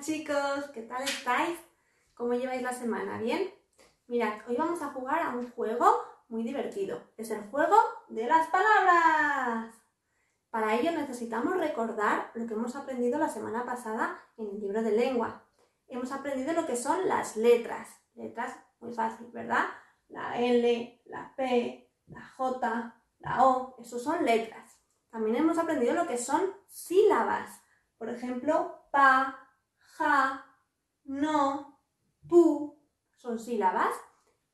chicos, ¿qué tal estáis? ¿Cómo lleváis la semana? ¿Bien? Mirad, hoy vamos a jugar a un juego muy divertido. Es el juego de las palabras. Para ello necesitamos recordar lo que hemos aprendido la semana pasada en el libro de lengua. Hemos aprendido lo que son las letras. Letras muy fácil, ¿verdad? La L, la P, la J, la O, Eso son letras. También hemos aprendido lo que son sílabas. Por ejemplo, pa, ja, no, pu, son sílabas.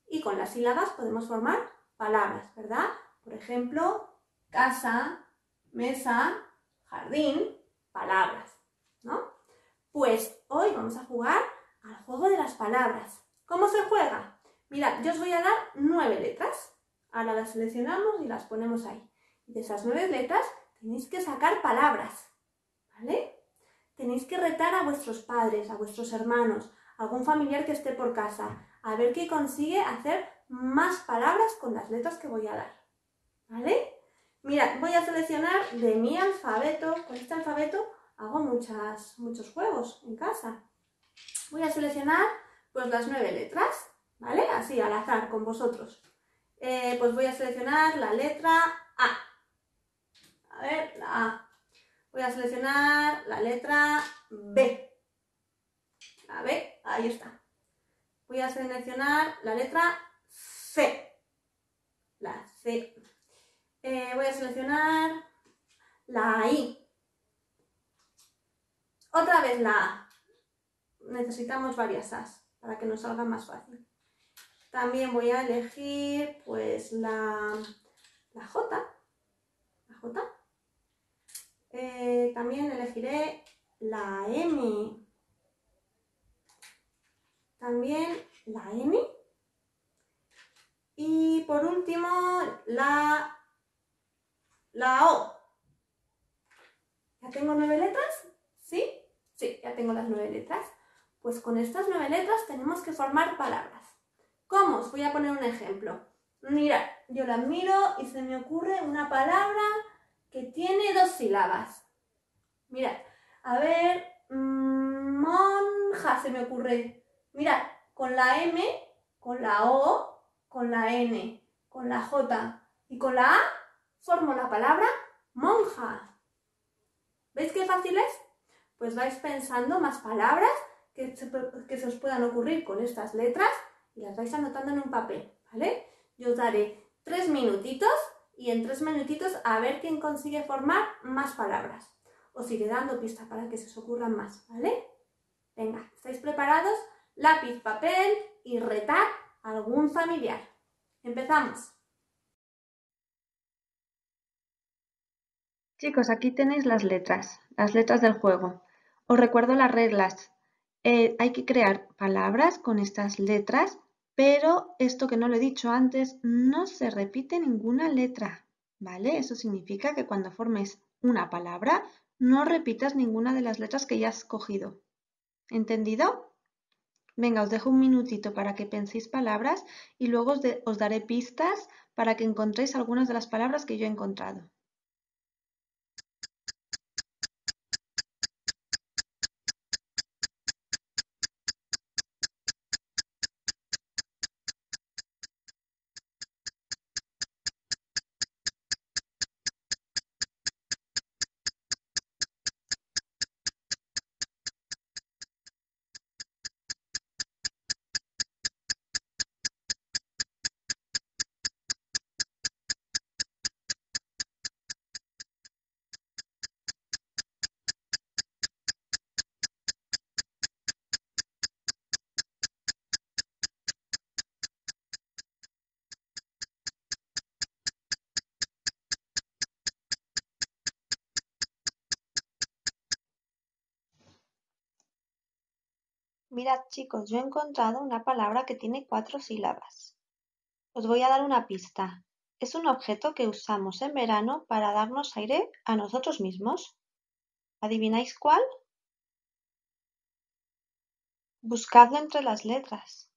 Y con las sílabas podemos formar palabras, ¿verdad? Por ejemplo, casa, mesa, jardín, palabras, ¿no? Pues hoy vamos a jugar al juego de las palabras. ¿Cómo se juega? Mirad, yo os voy a dar nueve letras. Ahora las seleccionamos y las ponemos ahí. de esas nueve letras tenéis que sacar palabras, ¿vale? Tenéis que retar a vuestros padres, a vuestros hermanos, a algún familiar que esté por casa, a ver qué consigue hacer más palabras con las letras que voy a dar. ¿Vale? Mira, voy a seleccionar de mi alfabeto, con este alfabeto hago muchas, muchos juegos en casa. Voy a seleccionar pues las nueve letras, ¿vale? Así, al azar, con vosotros. Eh, pues voy a seleccionar la letra A. A ver, la A voy a seleccionar la letra B. La B, ahí está. Voy a seleccionar la letra C. La C. Eh, voy a seleccionar la I. Otra vez la A. Necesitamos varias As para que nos salga más fácil. También voy a elegir pues la, la J. La J también elegiré la M. También la M. Y por último, la, la O. ¿Ya tengo nueve letras? ¿Sí? Sí, ya tengo las nueve letras. Pues con estas nueve letras tenemos que formar palabras. ¿Cómo? Os voy a poner un ejemplo. Mira, yo la miro y se me ocurre una palabra que tiene dos sílabas. Mirad, a ver, mm, monja se me ocurre. Mira, con la M, con la O, con la N, con la J y con la A formo la palabra monja. ¿Veis qué fácil es? Pues vais pensando más palabras que se, os puedan ocurrir con estas letras y las vais anotando en un papel, ¿vale? Yo os daré tres minutitos y en tres minutitos a ver quién consigue formar más palabras os iré dando pistas para que se os ocurran más, ¿vale? Venga, ¿estáis preparados? Lápiz, papel y retar a algún familiar. Empezamos. Chicos, aquí tenéis las letras, las letras del juego. Os recuerdo las reglas. Eh, hay que crear palabras con estas letras, pero esto que no lo he dicho antes, no se repite ninguna letra, ¿vale? Eso significa que cuando formes una palabra, no repitas ninguna de las letras que ya has cogido. ¿Entendido? Venga, os dejo un minutito para que penséis palabras y luego os, os daré pistas para que encontréis algunas de las palabras que yo he encontrado. Mirad chicos, yo he encontrado una palabra que tiene cuatro sílabas. Os voy a dar una pista. Es un objeto que usamos en verano para darnos aire a nosotros mismos. ¿Adivináis cuál? Buscadlo entre las letras.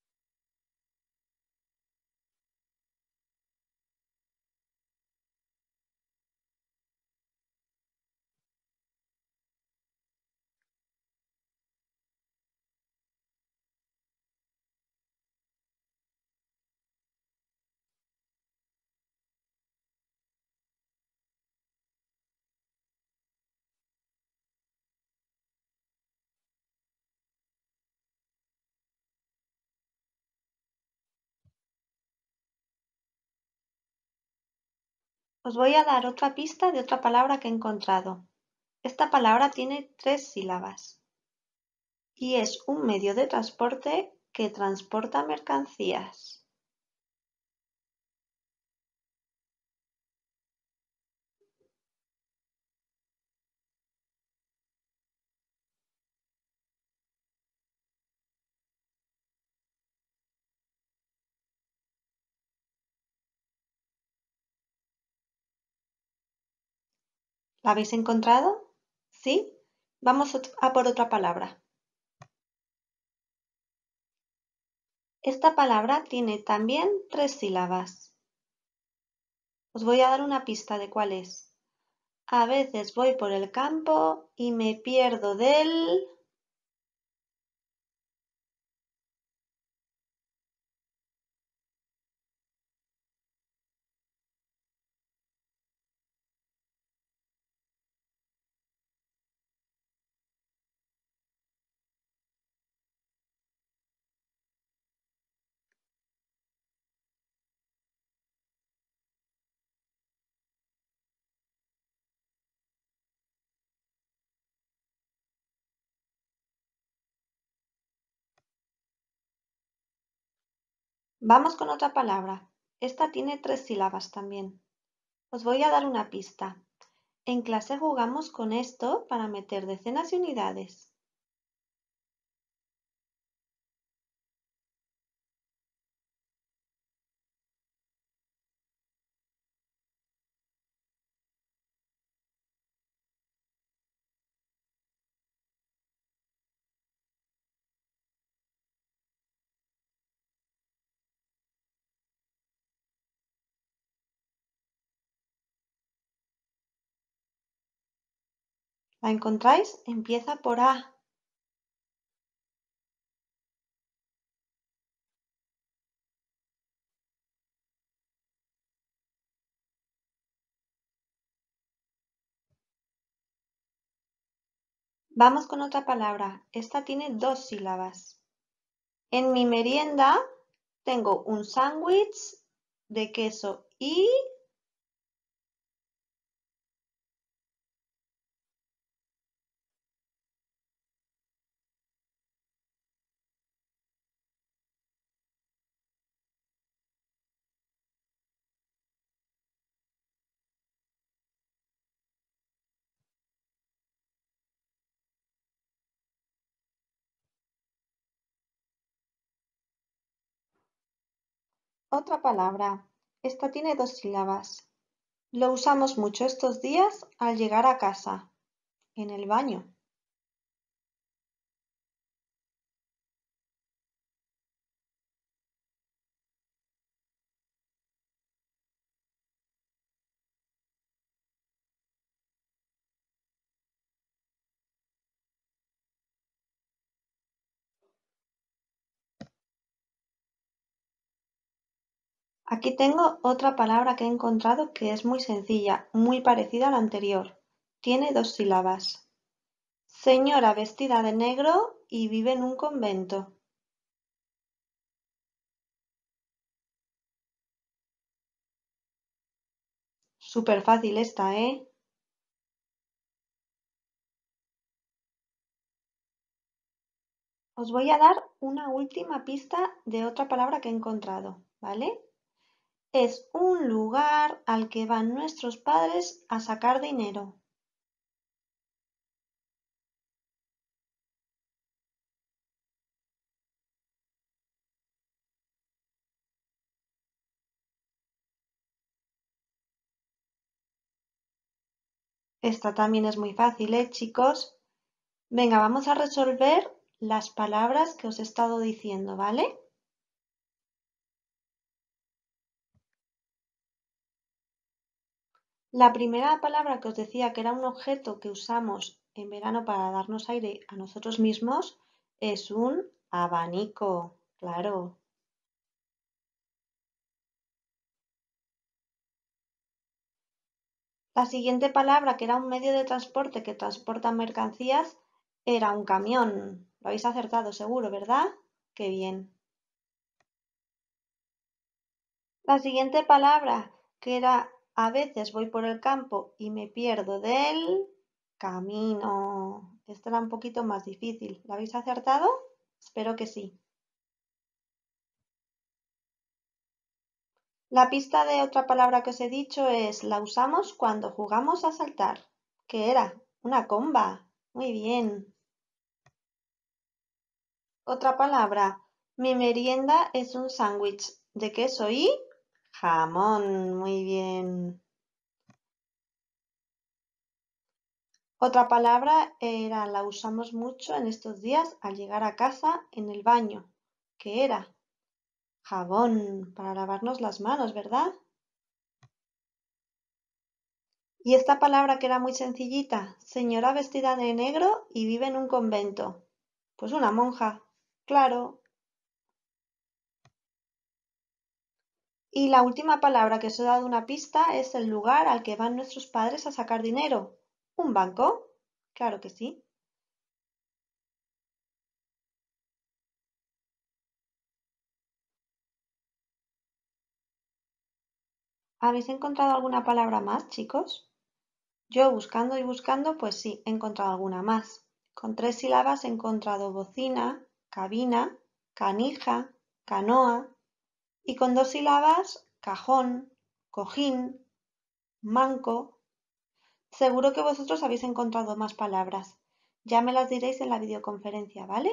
Os voy a dar otra pista de otra palabra que he encontrado. Esta palabra tiene tres sílabas y es un medio de transporte que transporta mercancías. habéis encontrado? ¿Sí? Vamos a por otra palabra. Esta palabra tiene también tres sílabas. Os voy a dar una pista de cuál es. A veces voy por el campo y me pierdo del... Vamos con otra palabra. Esta tiene tres sílabas también. Os voy a dar una pista. En clase jugamos con esto para meter decenas y unidades. ¿La encontráis? Empieza por A. Vamos con otra palabra. Esta tiene dos sílabas. En mi merienda tengo un sándwich de queso y Otra palabra, esta tiene dos sílabas. Lo usamos mucho estos días al llegar a casa, en el baño. Aquí tengo otra palabra que he encontrado que es muy sencilla, muy parecida a la anterior. Tiene dos sílabas. Señora vestida de negro y vive en un convento. Súper fácil esta, ¿eh? Os voy a dar una última pista de otra palabra que he encontrado, ¿vale? Es un lugar al que van nuestros padres a sacar dinero. Esta también es muy fácil, ¿eh, chicos? Venga, vamos a resolver las palabras que os he estado diciendo, ¿vale? La primera palabra que os decía que era un objeto que usamos en verano para darnos aire a nosotros mismos es un abanico, claro. La siguiente palabra, que era un medio de transporte que transporta mercancías, era un camión. Lo habéis acertado seguro, ¿verdad? ¡Qué bien! La siguiente palabra, que era a veces voy por el campo y me pierdo del camino. Esto era un poquito más difícil. ¿La habéis acertado? Espero que sí. La pista de otra palabra que os he dicho es la usamos cuando jugamos a saltar. ¿Qué era? Una comba. Muy bien. Otra palabra. Mi merienda es un sándwich de queso y Jamón, muy bien. Otra palabra era, la usamos mucho en estos días al llegar a casa en el baño, que era jabón para lavarnos las manos, ¿verdad? Y esta palabra que era muy sencillita, señora vestida de negro y vive en un convento. Pues una monja, claro, Y la última palabra que os he dado una pista es el lugar al que van nuestros padres a sacar dinero. ¿Un banco? Claro que sí. ¿Habéis encontrado alguna palabra más, chicos? Yo buscando y buscando, pues sí, he encontrado alguna más. Con tres sílabas he encontrado bocina, cabina, canija, canoa, y con dos sílabas, cajón, cojín, manco. Seguro que vosotros habéis encontrado más palabras. Ya me las diréis en la videoconferencia, ¿vale?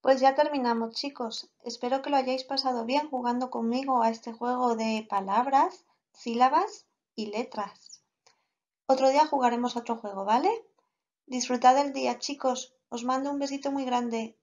Pues ya terminamos, chicos. Espero que lo hayáis pasado bien jugando conmigo a este juego de palabras, sílabas y letras. Otro día jugaremos otro juego, ¿vale? Disfrutad el día, chicos. Os mando un besito muy grande.